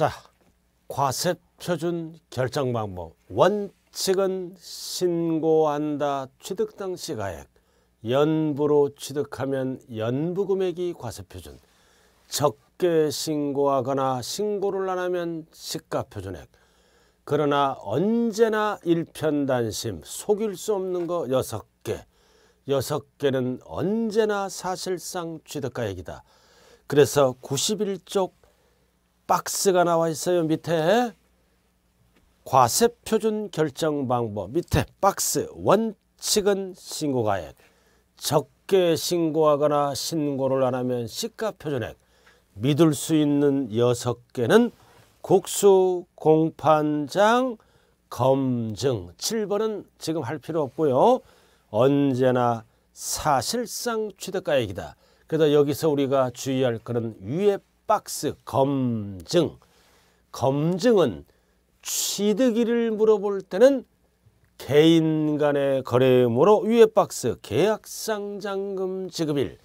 자, 과세 표준 결정 방법. 원칙은 신고한다 취득 당시 가액. 연부로 취득하면 연부 금액이 과세 표준. 적게 신고하거나 신고를 안 하면 시가 표준액. 그러나 언제나 일편단심, 속일 수 없는 거 여섯 개. 여섯 개는 언제나 사실상 취득가액이다. 그래서 9 1쪽 박스가 나와 있어요. 밑에 과세 표준 결정 방법 밑에 박스 원칙은 신고가액 적게 신고하거나 신고를 안 하면 시가 표준액 믿을 수 있는 여섯 개는 국수, 공판장, 검증 7번은 지금 할 필요 없고요. 언제나 사실상 취득가액이다. 그래서 여기서 우리가 주의할 것은 위에 박스 검증. 검증은 취득일을 물어볼 때는 개인 간의 거래이로 위에 박스 계약상 잔금 지급일.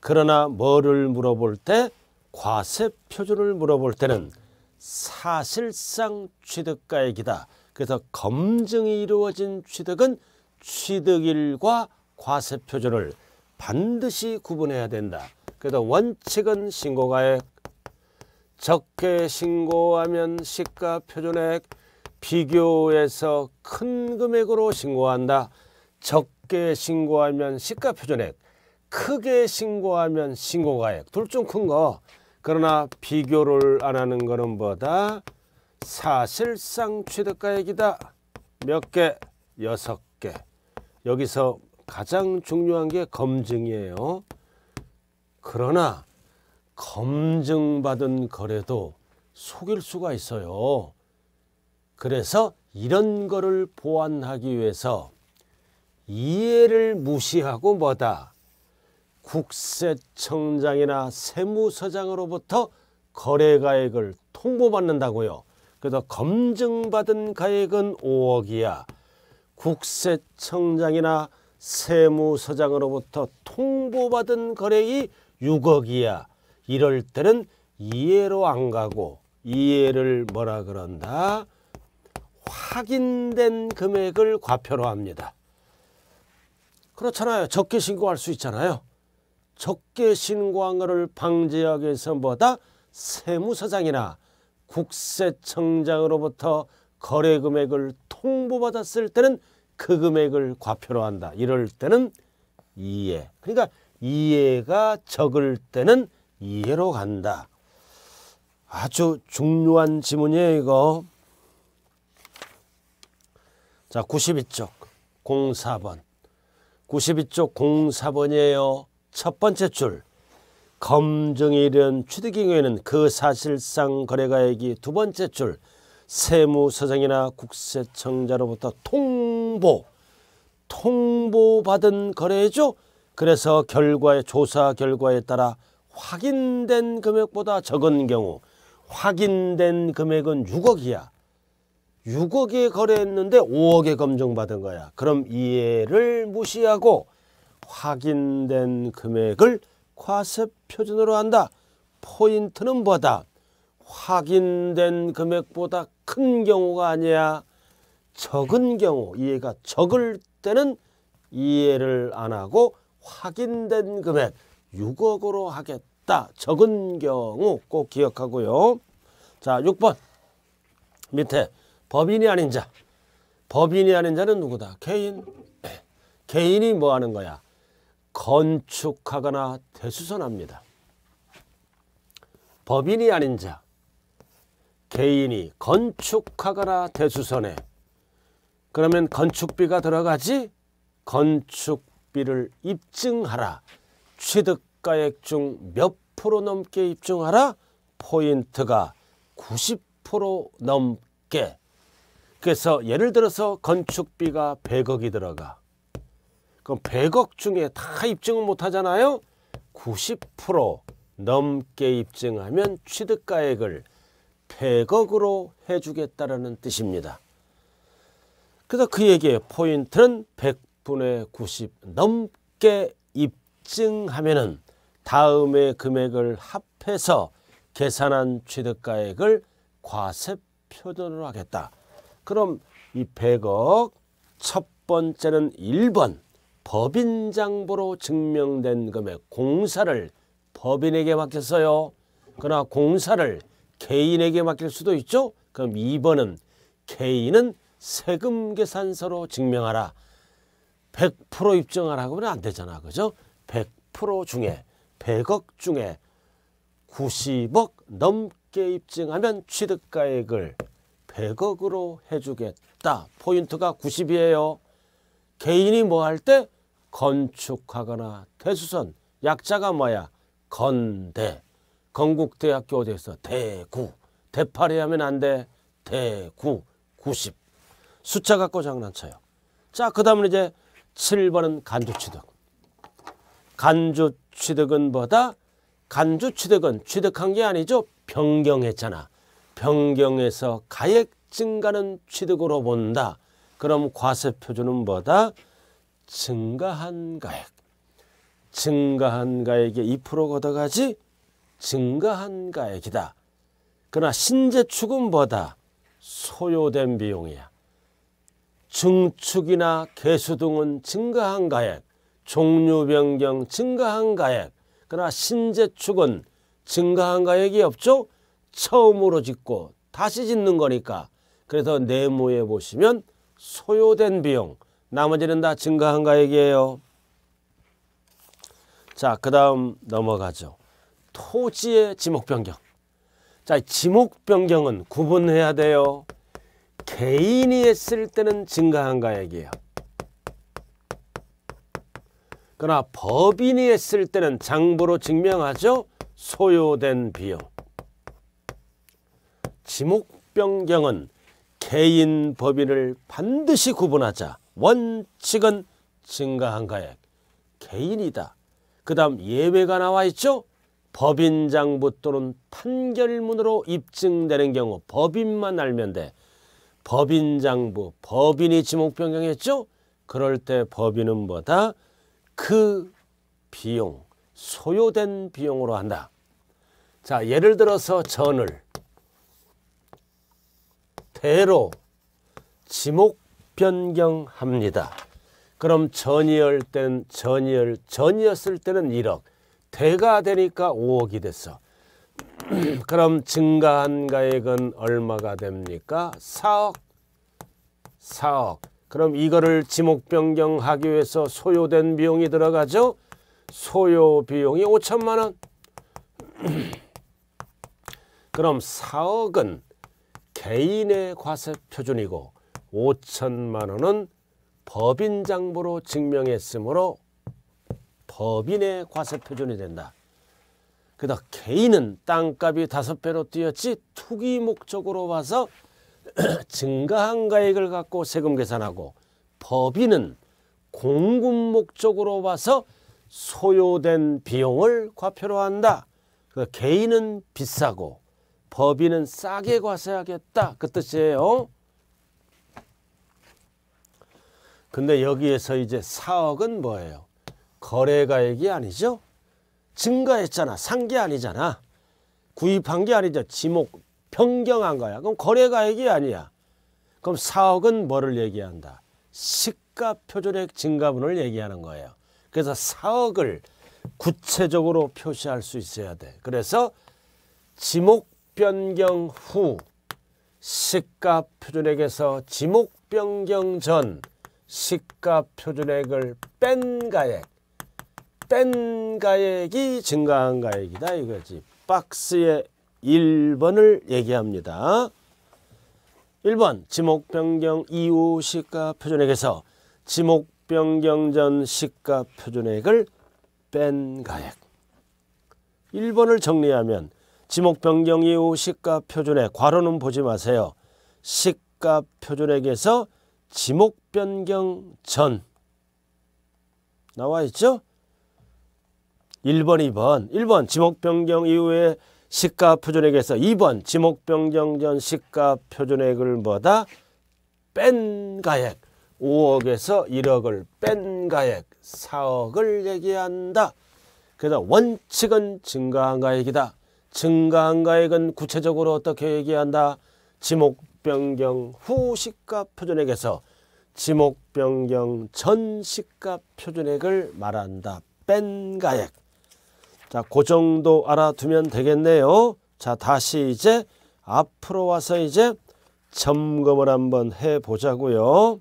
그러나 뭐를 물어볼 때 과세 표준을 물어볼 때는 사실상 취득가액이다. 그래서 검증이 이루어진 취득은 취득일과 과세 표준을 반드시 구분해야 된다. 그래서 원칙은 신고가액, 적게 신고하면 시가 표준액 비교해서 큰 금액으로 신고한다. 적게 신고하면 시가 표준액 크게 신고하면 신고가액 둘 중 큰거 그러나 비교를 안 하는 거는 뭐다? 사실상 취득가액이다. 몇 개? 여섯 개. 여기서 가장 중요한 게 검증이에요. 그러나 검증받은 거래도 속일 수가 있어요. 그래서 이런 거를 보완하기 위해서 이해를 무시하고 뭐다 국세청장이나 세무서장으로부터 거래가액을 통보받는다고요. 그래서 검증받은 가액은 5억이야. 국세청장이나 세무서장으로부터 통보받은 거래이 6억이야. 이럴 때는 이해로 안 가고 이해를 뭐라 그런다? 확인된 금액을 과표로 합니다. 그렇잖아요. 적게 신고할 수 있잖아요. 적게 신고한 것을 방지하기 위해서 뭐다? 세무서장이나 국세청장으로부터 거래 금액을 통보받았을 때는 그 금액을 과표로 한다. 이럴 때는 이해. 그러니까 이해가 적을 때는 이해로 간다. 아주 중요한 지문이에요 이거. 자 92쪽 04번 92쪽 04번이에요. 첫 번째 줄 검증이련 취득의 경는그 사실상 거래가액이 두 번째 줄 세무서장이나 국세청자로부터 통보 통보받은 거래죠. 그래서 결과의 조사 결과에 따라 확인된 금액보다 적은 경우 확인된 금액은 6억이야. 6억에 거래했는데 5억에 검증받은 거야. 그럼 이해를 무시하고 확인된 금액을 과세 표준으로 한다. 포인트는 뭐다? 확인된 금액보다 큰 경우가 아니야. 적은 경우 이해가 적을 때는 이해를 안 하고 확인된 금액 6억으로 하겠다. 적은 경우 꼭 기억하고요. 자, 6번 밑에 법인이 아닌 자. 법인이 아닌 자는 누구다? 개인. 예. 개인이 뭐 하는 거야? 건축하거나 대수선합니다. 법인이 아닌 자. 개인이 건축하거나 대수선해. 그러면 건축비가 들어가지? 건축비를 입증하라. 취득가액 중 몇 프로 넘게 입증하라? 포인트가 90% 넘게. 그래서 예를 들어서 건축비가 100억이 들어가. 그럼 100억 중에 다 입증을 못하잖아요. 90% 넘게 입증하면 취득가액을 100억으로 해주겠다라는 뜻입니다. 그래서 그 얘기의 포인트는 100분의 90 넘게 입증하면은 다음의 금액을 합해서 계산한 취득가액을 과세표준으로 하겠다. 그럼 이 100억 첫 번째는 1번 법인장부로 증명된 금액 공사를 법인에게 맡겼어요. 그러나 공사를 개인에게 맡길 수도 있죠. 그럼 2번은 개인은 세금계산서로 증명하라. 100% 입증하라고 하면 안 되잖아. 그죠? 100% 중에 100억 중에 90억 넘게 입증하면 취득가액을 100억으로 해주겠다. 포인트가 90이에요. 개인이 뭐 할 때 건축하거나 대수선 약자가 뭐야 건대 건국대학교 어디에서 대구 대파리 하면 안돼 대구 90 숫자 갖고 장난쳐요. 자, 그 다음은 이제 7번은 간주취득. 간주 취득은 보다 간주 취득은 취득한 게 아니죠. 변경했잖아. 변경해서 가액 증가는 취득으로 본다. 그럼 과세 표준은 뭐다? 증가한 가액. 증가한 가액에 2% 걷어가지 증가한 가액이다. 그러나 신재축은 뭐다? 소요된 비용이야. 증축이나 개수 등은 증가한 가액. 종류 변경 증가한 가액 그러나 신재축은 증가한 가액이 없죠. 처음으로 짓고 다시 짓는 거니까 그래서 네모에 보시면 소요된 비용 나머지는 다 증가한 가액이에요. 자, 그 다음 넘어가죠. 토지의 지목 변경. 자, 지목 변경은 구분해야 돼요. 개인이 했을 때는 증가한 가액이에요. 그러나 법인이 했을 때는 장부로 증명하죠. 소요된 비용. 지목 변경은 개인 법인을 반드시 구분하자. 원칙은 증가한 가액. 개인이다. 그 다음 예외가 나와 있죠. 법인장부 또는 판결문으로 입증되는 경우 법인만 알면 돼. 법인장부, 법인이 지목 변경했죠? 그럴 때 법인은 뭐다? 그 비용, 소요된 비용으로 한다. 자, 예를 들어서 전을 대로 지목 변경합니다. 그럼 전이열 땐 전이열, 전이었을 때는 1억, 대가 되니까 5억이 됐어. 그럼 증가한 가액은 얼마가 됩니까? 4억, 4억. 그럼 이거를 지목 변경하기 위해서 소요된 비용이 들어가죠. 소요 비용이 5천만 원. 그럼 4억은 개인의 과세 표준이고 5천만 원은 법인 장부로 증명했으므로 법인의 과세 표준이 된다. 그다 개인은 땅값이 다 배로 뛰었지 투기 목적으로 와서 증가한 가액을 갖고 세금 계산하고 법인은 공급 목적으로 봐서 소요된 비용을 과표로 한다. 그러니까 개인은 비싸고 법인은 싸게 과세하겠다. 그 뜻이에요. 근데 여기에서 이제 4억은 뭐예요? 거래가액이 아니죠? 증가했잖아. 산 게 아니잖아. 구입한 게 아니죠. 지목 변경한 거야. 그럼 거래가액이 아니야. 그럼 사억은 뭐를 얘기한다? 시가 표준액 증가분을 얘기하는 거예요. 그래서 사억을 구체적으로 표시할 수 있어야 돼. 그래서 지목 변경 후 시가 표준액에서 지목 변경 전 시가 표준액을 뺀 가액 뺀 가액이 증가한 가액이다 이거지 박스에 1번을 얘기합니다. 1번 지목변경 이후 시가표준액에서 지목변경 전 시가표준액을 뺀 가액 1번을 정리하면 지목변경 이후 시가표준액 괄호는 보지 마세요. 시가표준액에서 지목변경 전 나와 있죠? 1번, 2번. 1번 지목변경 이후에 시가표준액에서 2번 지목변경전 시가표준액을 뭐다? 뺀 가액 5억에서 1억을 뺀 가액 4억을 얘기한다. 그래서 원칙은 증가한 가액이다. 증가한 가액은 구체적으로 어떻게 얘기한다? 지목변경 후 시가표준액에서 지목변경 전 시가표준액을 말한다. 뺀 가액 자, 그 정도 알아두면 되겠네요. 자, 다시 이제 앞으로 와서 이제 점검을 한번 해 보자고요.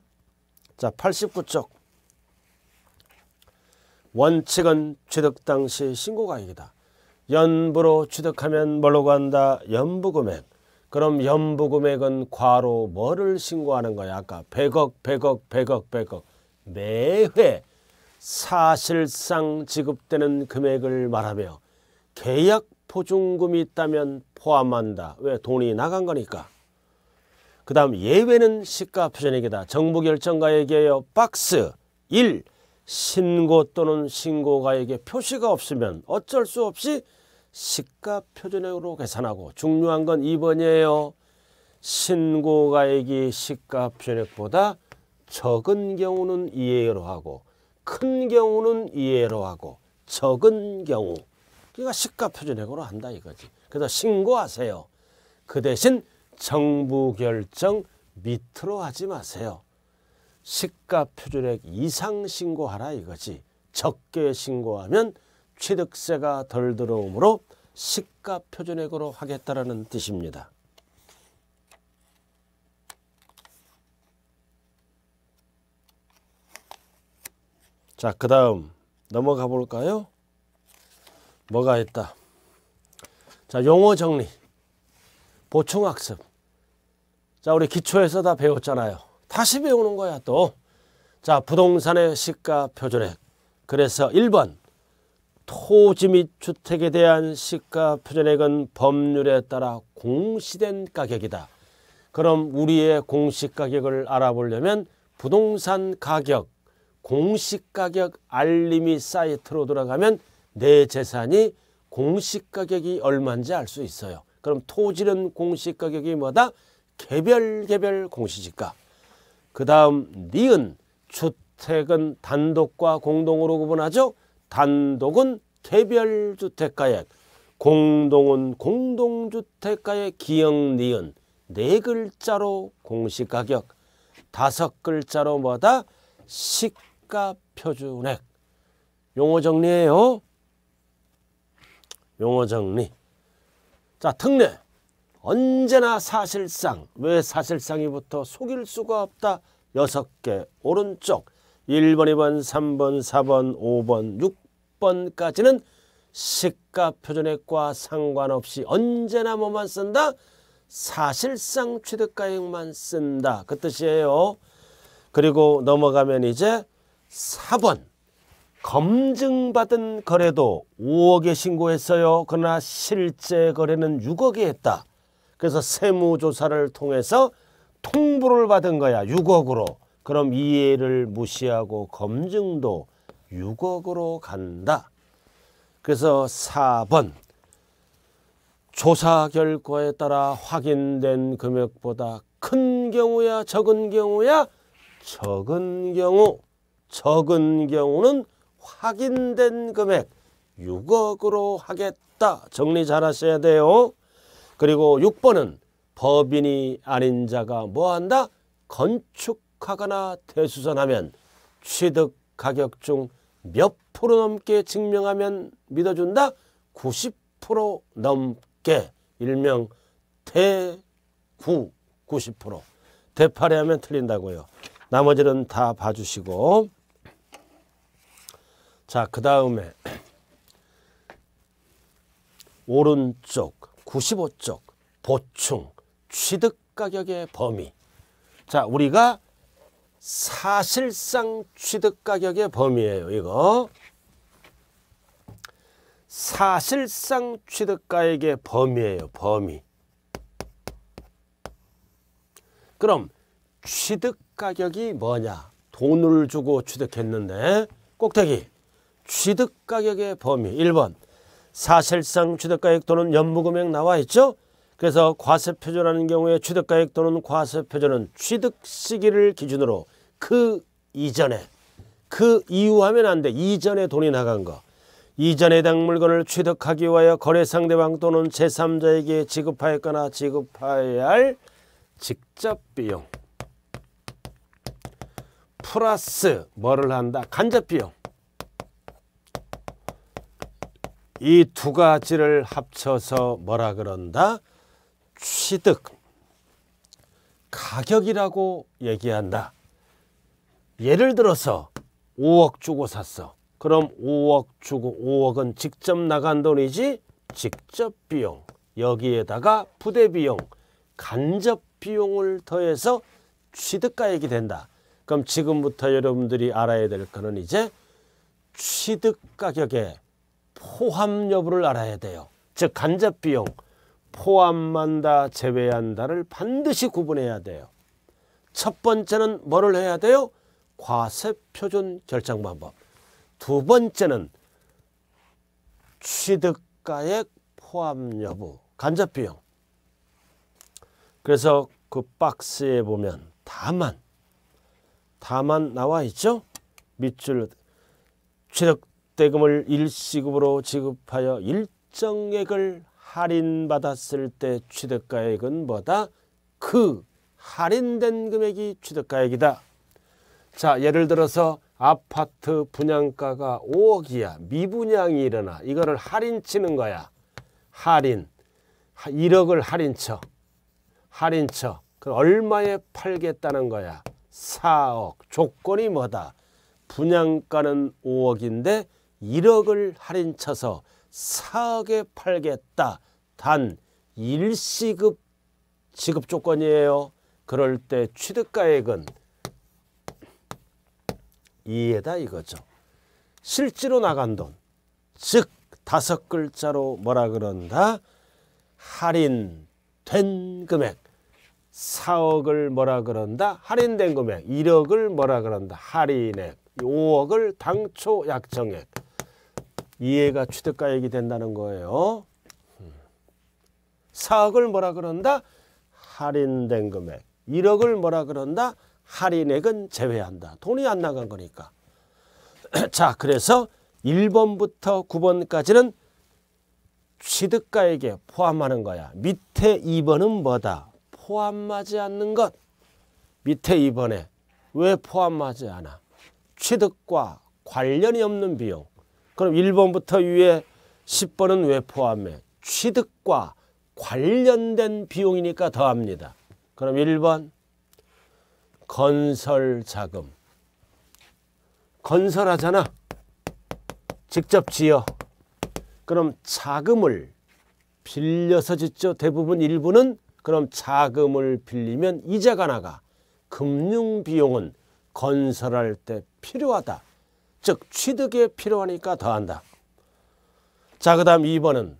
자, 89쪽. 원칙은 취득 당시 신고가액이다. 연부로 취득하면 뭘로 간다? 연부금액. 그럼 연부금액은 과로 뭐를 신고하는 거야? 아까 100억, 100억, 100억, 100억. 매회 사실상 지급되는 금액을 말하며 계약 보증금이 있다면 포함한다. 왜? 돈이 나간 거니까. 그 다음 예외는 시가표준액이다. 정부 결정가액이에요. 박스 1. 신고 또는 신고가액에 표시가 없으면 어쩔 수 없이 시가표준액으로 계산하고 중요한 건 2번이에요. 신고가액이 시가표준액보다 적은 경우는 이해로 하고 큰 경우는 이해로 하고 적은 경우 그러니까 시가표준액으로 한다 이거지. 그래서 신고하세요. 그 대신 정부 결정 밑으로 하지 마세요. 시가표준액 이상 신고하라 이거지. 적게 신고하면 취득세가 덜 들어오므로 시가표준액으로 하겠다라는 뜻입니다. 자, 그 다음 넘어가 볼까요? 뭐가 있다? 자, 용어 정리, 보충 학습. 자, 우리 기초에서 다 배웠잖아요. 다시 배우는 거야, 또. 자, 부동산의 시가 표준액. 그래서 1번. 토지 및 주택에 대한 시가 표준액은 법률에 따라 공시된 가격이다. 그럼 우리의 공시가격을 알아보려면 부동산 가격 공시가격 알림이 사이트로 들어가면 내 재산이 공시가격이 얼마인지 알 수 있어요. 그럼 토지는 공시가격이 뭐다? 개별개별 공시지가. 그 다음 니은 주택은 단독과 공동으로 구분하죠. 단독은 개별주택가액, 공동은 공동주택가의 기역 니은 네 글자로 공시가격, 다섯 글자로 뭐다? 식 시가 표준액. 용어 정리예요. 용어 정리. 자, 특례. 언제나 사실상. 왜 사실상이부터 속일 수가 없다. 여섯 개 오른쪽. 1번, 2번, 3번, 4번, 5번, 6번까지는 시가 표준액과 상관없이 언제나 뭐만 쓴다? 사실상 취득가액만 쓴다. 그 뜻이에요. 그리고 넘어가면 이제 4번 검증받은 거래도 5억에 신고했어요. 그러나 실제 거래는 6억에 했다. 그래서 세무조사를 통해서 통보를 받은 거야. 6억으로. 그럼 이해를 무시하고 검증도 6억으로 간다. 그래서 4번 조사 결과에 따라 확인된 금액보다 큰 경우야 적은 경우야 적은 경우 적은 경우는 확인된 금액 6억으로 하겠다. 정리 잘 하셔야 돼요. 그리고 6번은 법인이 아닌 자가 뭐한다? 건축하거나 대수선하면 취득 가격 중 몇 프로 넘게 증명하면 믿어준다? 90% 넘게 일명 대구 90% 대파리 하면 틀린다고요. 나머지는 다 봐주시고 자, 그 다음에 오른쪽 95쪽 보충 취득 가격의 범위. 자, 우리가 사실상 취득 가격의 범위예요. 이거 사실상 취득 가격의 범위예요. 범위. 그럼 취득 가격이 뭐냐? 돈을 주고 취득했는데 꼭대기 취득가격의 범위 1번 사실상 취득가액 또는 연무금액 나와 있죠. 그래서 과세표준하는 경우에 취득가액 또는 과세표준은 취득 시기를 기준으로 그 이전에 그 이후 하면 안 돼. 이전에 돈이 나간 거. 이전에 해당 물건을 취득하기 위하여 거래 상대방 또는 제3자에게 지급하였거나 지급하여야 할 직접 비용 플러스 뭐를 한다? 간접 비용 이두 가지를 합쳐서 뭐라 그런다? 취득, 가격이라고 얘기한다. 예를 들어서 5억 주고 샀어. 그럼 5억 주고 5억은 직접 나간 돈이지 직접 비용. 여기에다가 부대 비용, 간접 비용을 더해서 취득가액이 된다. 그럼 지금부터 여러분들이 알아야 될 거는 이제 취득가격에 포함 여부를 알아야 돼요. 즉 간접 비용 포함한다 제외한다를 반드시 구분해야 돼요. 첫 번째는 뭐를 해야 돼요? 과세 표준 결정 방법. 두 번째는 취득가액 포함 여부, 간접 비용. 그래서 그 박스에 보면 다만 다만 나와 있죠? 밑줄 취득 대금을 일시급으로 지급하여 일정액을 할인받았을 때 취득가액은 뭐다? 그 할인된 금액이 취득가액이다. 자 예를 들어서 아파트 분양가가 5억이야. 미분양이 일어나. 이거를 할인치는 거야. 할인. 1억을 할인쳐. 할인쳐. 그럼 얼마에 팔겠다는 거야. 4억. 조건이 뭐다. 분양가는 5억인데 1억을 할인 쳐서 4억에 팔겠다. 단 일시급 지급 조건이에요. 그럴 때 취득가액은 이에다 이거죠. 실제로 나간 돈, 즉 다섯 글자로 뭐라 그런다? 할인된 금액. 4억을 뭐라 그런다? 할인된 금액. 1억을 뭐라 그런다? 할인액. 5억을 당초 약정액. 이해가 취득가액이 된다는 거예요. 사억을 뭐라 그런다? 할인된 금액. 일억을 뭐라 그런다? 할인액은 제외한다. 돈이 안 나간 거니까. 자, 그래서 일번부터구번까지는 취득가액에 포함하는 거야. 밑에 이번은 뭐다? 포함하지 않는 것. 밑에 이번에왜 포함하지 않아? 취득과 관련이 없는 비용. 그럼 1번부터 위에 10번은 왜 포함해? 취득과 관련된 비용이니까 더합니다. 그럼 1번 건설 자금 건설하잖아. 직접 지어. 그럼 자금을 빌려서 짓죠. 대부분 일부는 그럼 자금을 빌리면 이자가 나가. 금융비용은 건설할 때 필요하다. 즉 취득에 필요하니까 더한다. 자, 그 다음 2번은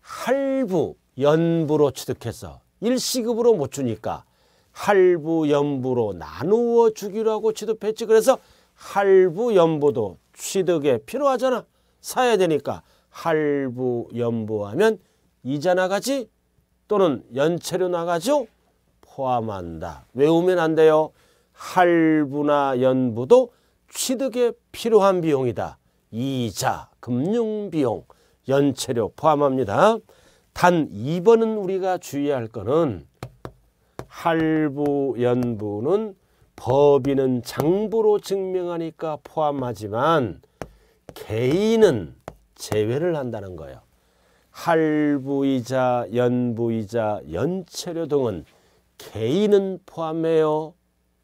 할부, 연부로 취득해서 일시급으로 못 주니까 할부, 연부로 나누어 주기로 하고 취득했지. 그래서 할부, 연부도 취득에 필요하잖아. 사야 되니까 할부, 연부하면 이자 나가지 또는 연체료 나가죠. 포함한다. 외우면 안 돼요. 할부나 연부도 취득에 필요한 비용이다. 이자, 금융비용, 연체료 포함합니다. 단 2번은 우리가 주의할 거는 할부, 연부는 법인은 장부로 증명하니까 포함하지만 개인은 제외를 한다는 거예요. 할부이자, 연부이자, 연체료 등은 개인은 포함해요.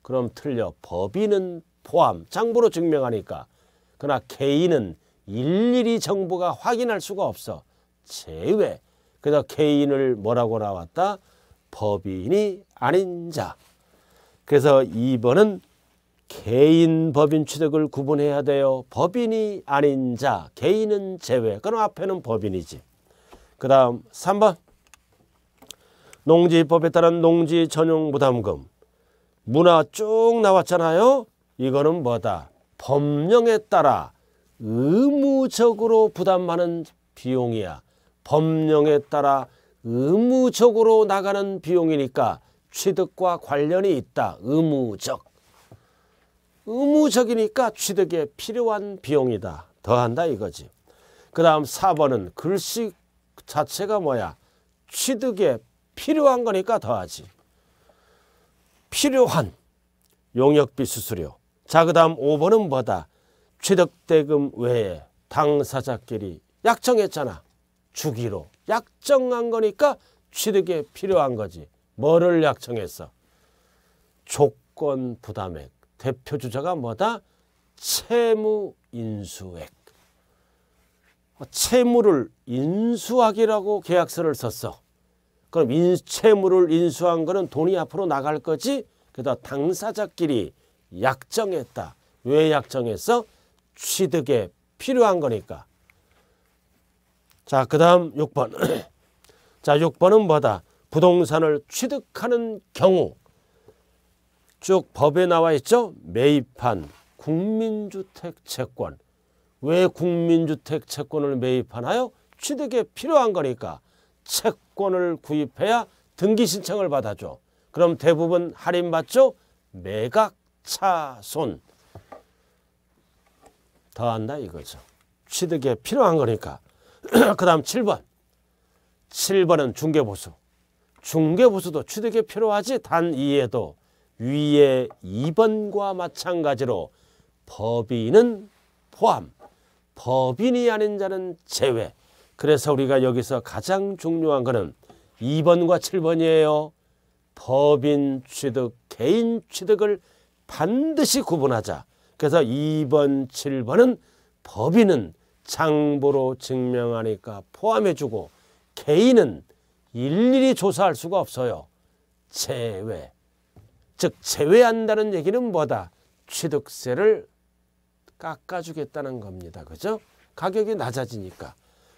그럼 틀려. 법인은 포함 장부로 증명하니까 그러나 개인은 일일이 정부가 확인할 수가 없어 제외 그래서 개인을 뭐라고 나왔다 법인이 아닌 자 그래서 2번은 개인 법인 취득을 구분해야 돼요 법인이 아닌 자 개인은 제외 그럼 앞에는 법인이지 그 다음 3번 농지법에 따른 농지 전용 부담금 문화 쭉 나왔잖아요. 이거는 뭐다? 법령에 따라 의무적으로 부담하는 비용이야. 법령에 따라 의무적으로 나가는 비용이니까 취득과 관련이 있다. 의무적. 의무적이니까 취득에 필요한 비용이다. 더한다 이거지. 그 다음 4번은 글씨 자체가 뭐야? 취득에 필요한 거니까 더하지. 필요한 용역비 수수료. 자, 그 다음 5번은 뭐다? 취득대금 외에 당사자끼리 약정했잖아. 주기로. 약정한 거니까 취득에 필요한 거지. 뭐를 약정했어? 조건 부담액. 대표 주자가 뭐다? 채무 인수액. 뭐 채무를 인수하기라고 계약서를 썼어. 그럼 인, 채무를 인수한 거는 돈이 앞으로 나갈 거지? 그다 당사자끼리 약정했다. 왜 약정했어? 취득에 필요한 거니까. 자, 그 다음 6번. 자, 6번은 뭐다? 부동산을 취득하는 경우. 쭉 법에 나와 있죠? 매입한 국민주택 채권. 왜 국민주택 채권을 매입하나요? 취득에 필요한 거니까 채권을 구입해야 등기 신청을 받아줘. 그럼 대부분 할인받죠? 매각 차손 더한다 이거죠. 취득에 필요한 거니까. 그 다음 7번. 7번은 중개보수. 중개보수도 취득에 필요하지 단 이에도 위에 2번과 마찬가지로 법인은 포함. 법인이 아닌 자는 제외. 그래서 우리가 여기서 가장 중요한 거는 2번과 7번이에요. 법인 취득, 개인 취득을 반드시 구분하자. 그래서 2번, 7번은 법인은 장부로 증명하니까 포함해주고 개인은 일일이 조사할 수가 없어요. 제외. 즉 제외한다는 얘기는 뭐다? 취득세를 깎아주겠다는 겁니다. 그죠? 가격이 낮아지니까.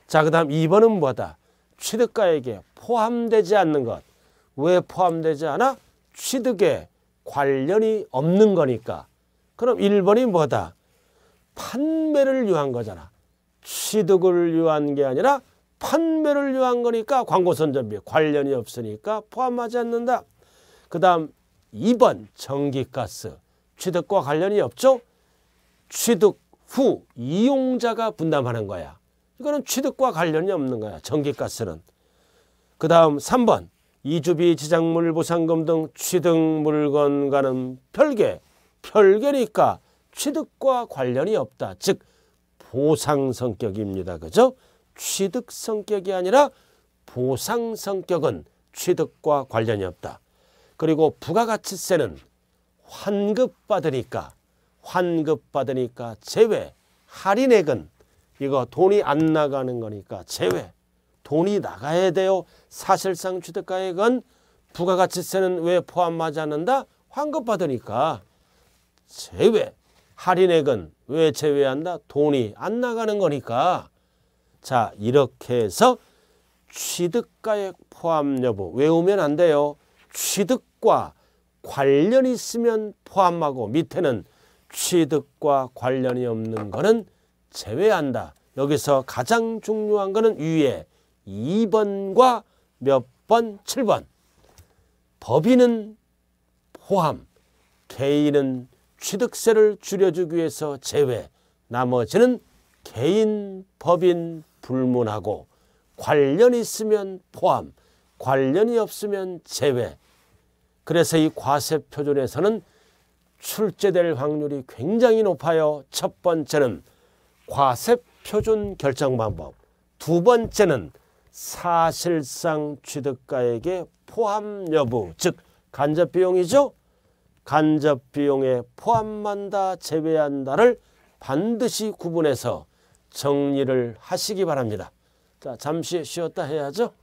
자, 그 다음 2번은 뭐다? 취득가에게 포함되지 않는 것. 왜 포함되지 않아? 취득에 관련이 없는 거니까. 그럼 1번이 뭐다? 판매를 위한 거잖아. 취득을 위한 게 아니라 판매를 위한 거니까 광고선전비에 관련이 없으니까 포함하지 않는다. 그 다음 2번 전기가스 취득과 관련이 없죠. 취득 후 이용자가 분담하는 거야. 이거는 취득과 관련이 없는 거야. 전기가스는. 그 다음 3번 이주비 지장물 보상금 등 취득 물건과는 별개, 별개니까 취득과 관련이 없다. 즉 보상 성격입니다. 그죠? 취득 성격이 아니라 보상 성격은 취득과 관련이 없다. 그리고 부가가치세는 환급받으니까 환급받으니까 제외 할인액은 이거 돈이 안 나가는 거니까 제외 돈이 나가야 돼요. 사실상 취득가액 건 부가가치세는 왜 포함하지 않는다? 환급받으니까 제외. 할인액은 왜 제외한다? 돈이 안 나가는 거니까. 자 이렇게 해서 취득가액 포함 여부 외우면 안 돼요. 취득과 관련 있으면 포함하고 밑에는 취득과 관련이 없는 거는 제외한다. 여기서 가장 중요한 거는 위에 2번과 몇 번? 7번. 법인은 포함, 개인은 취득세를 줄여주기 위해서 제외, 나머지는 개인, 법인, 불문하고 관련이 있으면 포함, 관련이 없으면 제외. 그래서 이 과세 표준에서는 출제될 확률이 굉장히 높아요. 첫 번째는 과세 표준 결정 방법, 두 번째는 사실상 취득가에게 포함 여부 즉 간접비용이죠. 간접비용에 포함한다 제외한다를 반드시 구분해서 정리를 하시기 바랍니다. 자 잠시 쉬었다 해야죠.